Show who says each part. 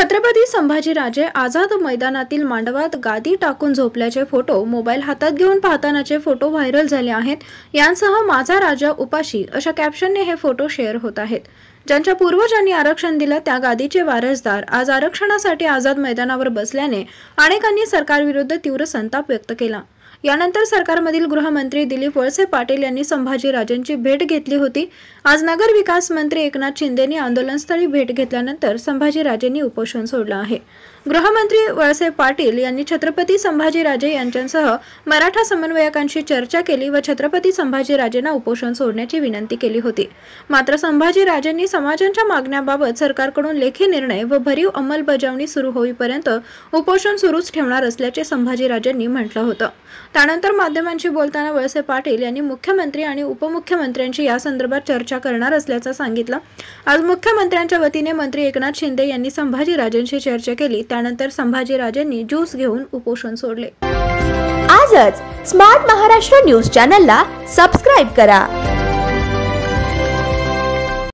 Speaker 1: छत्रपती संभाजीराजे आझाद मैदानातील मांडवात गादी टाकून झोपल्याचे फोटो मोबाईल हातात घेऊन पाहतानाचे फोटो व्हायरल झाले आहेत यांसह माझा राजा उपाशी अशा कॅप्शनने हे फोटो शेअर होत आहेत ज्यांच्या पूर्वजांनी आरक्षण दिलं त्या गादीचे वारसदार आज आरक्षणासाठी आझाद मैदानावर बसल्याने अनेकांनी सरकारविरुद्ध तीव्र संताप व्यक्त केला यानंतर सरकारमधील गृहमंत्री दिलीप वळसे पाटील यांनी संभाजीराजेंची भेट घेतली होती आज नगर विकास मंत्री एकनाथ शिंदेनी आंदोलनस्थळी भेट घेतल्यानंतर संभाजीराजेंनी उपोषण सोडलं आहे गृहमंत्री वळसे पाटील यांनी छत्रपती संभाजीराजे यांच्यासह मराठा समन्वयकांशी चर्चा केली व छत्रपती संभाजीराजेंना उपोषण सोडण्याची विनंती केली होती मात्र संभाजीराजेंनी समाजांच्या मागण्याबाबत सरकारकडून लेखी निर्णय व भरीव अंमलबजावणी सुरू होईपर्यंत उपोषण सुरूच ठेवणार असल्याचे संभाजीराजेंनी म्हटलं होतं त्यानंतर माध्यमांशी बोलताना वळसे पाटील यांनी मुख्यमंत्री आणि उपमुख्यमंत्र्यांशी या संदर्भात चर्चा करणार असल्याचं सांगितलं आज मुख्यमंत्र्यांच्या वतीने मंत्री एकनाथ शिंदे यांनी संभाजीराजेंशी चर्चा केली त्यानंतर संभाजीराजेंनी ज्यूस घेऊन उपोषण सोडले आजच स्मार्ट महाराष्ट्र न्यूज चॅनलला सबस्क्राईब करा